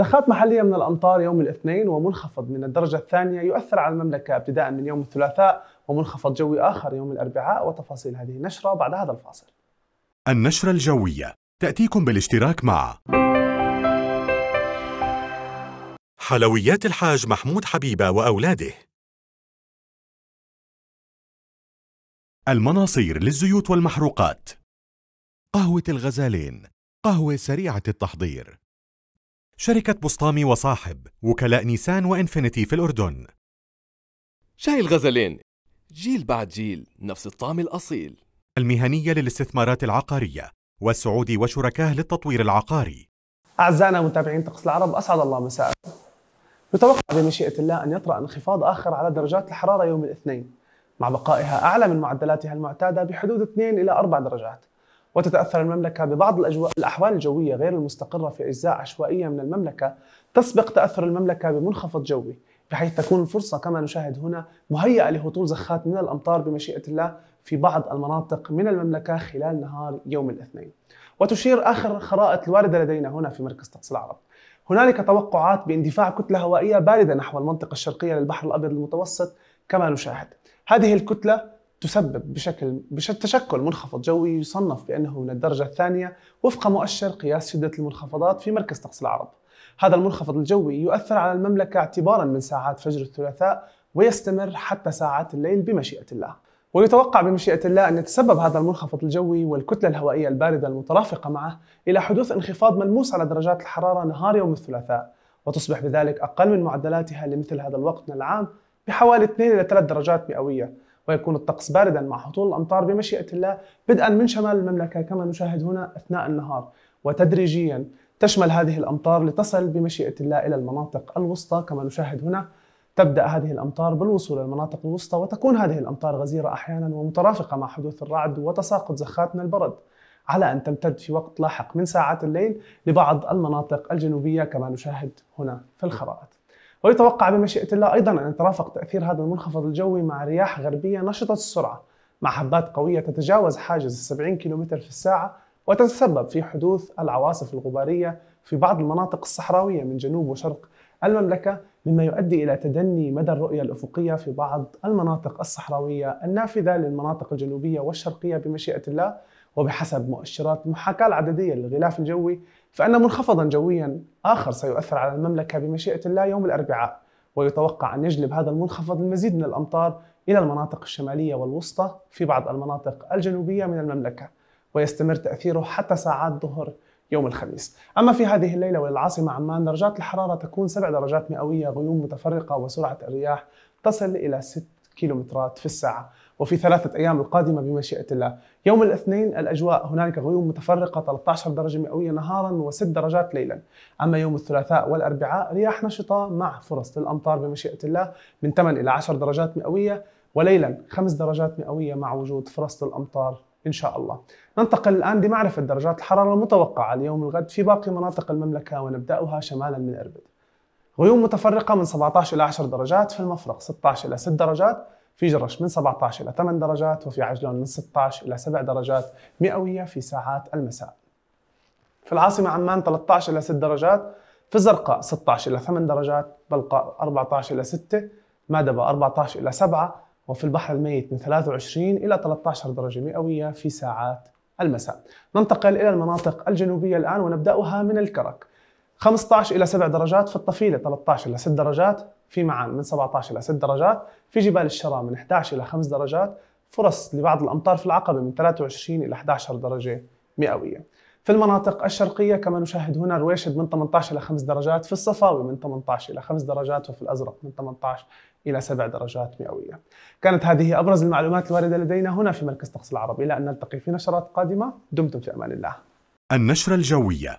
زخات محلية من الأمطار يوم الاثنين ومنخفض من الدرجة الثانية يؤثر على المملكة ابتداء من يوم الثلاثاء ومنخفض جوي آخر يوم الأربعاء وتفاصيل هذه النشرة بعد هذا الفاصل النشرة الجوية تأتيكم بالاشتراك مع حلويات الحاج محمود حبيبة وأولاده المناصير للزيوت والمحروقات قهوة الغزالين قهوة سريعة التحضير شركة بسطامي وصاحب وكلاء نيسان وإنفينيتي في الأردن شاي الغزلين جيل بعد جيل نفس الطعم الأصيل المهنية للاستثمارات العقارية والسعودي وشركاه للتطوير العقاري أعزائنا متابعين طقس العرب أسعد الله مساءكم يتوقع بمشيئة الله أن يطرأ انخفاض آخر على درجات الحرارة يوم الاثنين مع بقائها أعلى من معدلاتها المعتادة بحدود 2 إلى 4 درجات وتتأثر المملكة ببعض الأجواء الأحوال الجوية غير المستقرة في أجزاء عشوائية من المملكة تسبق تأثر المملكة بمنخفض جوي بحيث تكون الفرصة كما نشاهد هنا مهيئة لهطول زخات من الأمطار بمشيئة الله في بعض المناطق من المملكة خلال نهار يوم الاثنين وتشير آخر خرائط الواردة لدينا هنا في مركز طقس العرب هنالك توقعات باندفاع كتلة هوائية باردة نحو المنطقة الشرقية للبحر الأبيض المتوسط كما نشاهد هذه الكتلة تسبب بشكل بشكل تشكل منخفض جوي يصنف بأنه من الدرجة الثانية وفق مؤشر قياس شدة المنخفضات في مركز طقس العرب هذا المنخفض الجوي يؤثر على المملكة اعتبارا من ساعات فجر الثلاثاء ويستمر حتى ساعات الليل بمشيئة الله ويتوقع بمشيئة الله أن يتسبب هذا المنخفض الجوي والكتلة الهوائية الباردة المترافقة معه إلى حدوث انخفاض ملموس على درجات الحرارة نهار يوم الثلاثاء وتصبح بذلك أقل من معدلاتها لمثل هذا الوقت من العام بحوالي 2 إلى 3 درجات مئوية ويكون الطقس باردا مع هطول الأمطار بمشيئة الله بدءا من شمال المملكة كما نشاهد هنا أثناء النهار وتدريجيا تشمل هذه الأمطار لتصل بمشيئة الله إلى المناطق الوسطى كما نشاهد هنا تبدأ هذه الأمطار بالوصول الى المناطق الوسطى وتكون هذه الأمطار غزيرة أحيانا ومترافقة مع حدوث الرعد وتساقط زخات من البرد على أن تمتد في وقت لاحق من ساعات الليل لبعض المناطق الجنوبية كما نشاهد هنا في الخرائط ويتوقع بمشيئة الله أيضا أن يترافق تأثير هذا المنخفض الجوي مع رياح غربية نشطة السرعة مع حبات قوية تتجاوز حاجز 70 كم في الساعة وتتسبب في حدوث العواصف الغبارية في بعض المناطق الصحراوية من جنوب وشرق المملكة مما يؤدي إلى تدني مدى الرؤية الأفقية في بعض المناطق الصحراوية النافذة للمناطق الجنوبية والشرقية بمشيئة الله وبحسب مؤشرات محاكاة العددية للغلاف الجوي فإن منخفضا جويا آخر سيؤثر على المملكة بمشيئة الله يوم الأربعاء ويتوقع أن يجلب هذا المنخفض المزيد من الأمطار إلى المناطق الشمالية والوسطى في بعض المناطق الجنوبية من المملكة ويستمر تأثيره حتى ساعات ظهر يوم الخميس أما في هذه الليلة والعاصمة عمان درجات الحرارة تكون 7 درجات مئوية غيوم متفرقة وسرعة الرياح تصل إلى 6 كيلومترات في الساعة وفي ثلاثة أيام القادمة بمشيئة الله يوم الاثنين الأجواء هنالك غيوم متفرقة 13 درجة مئوية نهارا و6 درجات ليلا أما يوم الثلاثاء والأربعاء رياح نشطة مع فرص للأمطار بمشيئة الله من 8 إلى 10 درجات مئوية وليلا 5 درجات مئوية مع وجود فرص للأمطار إن شاء الله ننتقل الآن لمعرفة درجات الحرارة المتوقعة ليوم الغد في باقي مناطق المملكة ونبدأها شمالا من إربد غيوم متفرقة من 17 إلى 10 درجات في المفرق 16 إلى 6 درجات في جرش من 17 إلى 8 درجات وفي عجلون من 16 إلى 7 درجات مئوية في ساعات المساء في العاصمة عمان 13 إلى 6 درجات في الزرقاء 16 إلى 8 درجات بلقاء 14 إلى 6 مادبة 14 إلى 7 وفي البحر الميت من 23 إلى 13 درجة مئوية في ساعات المساء ننتقل إلى المناطق الجنوبية الآن ونبدأها من الكرك 15 الى 7 درجات في الطفيله 13 الى 6 درجات في معان من 17 الى 6 درجات في جبال الشرا من 11 الى 5 درجات فرص لبعض الامطار في العقبه من 23 الى 11 درجه مئويه في المناطق الشرقيه كما نشاهد هنا رويشد من 18 الى 5 درجات في الصفاوي من 18 الى 5 درجات وفي الازرق من 18 الى 7 درجات مئويه كانت هذه ابرز المعلومات الوارده لدينا هنا في مركز طقس العرب الى ان نلتقي في نشرات قادمه دمتم في امان الله النشره الجويه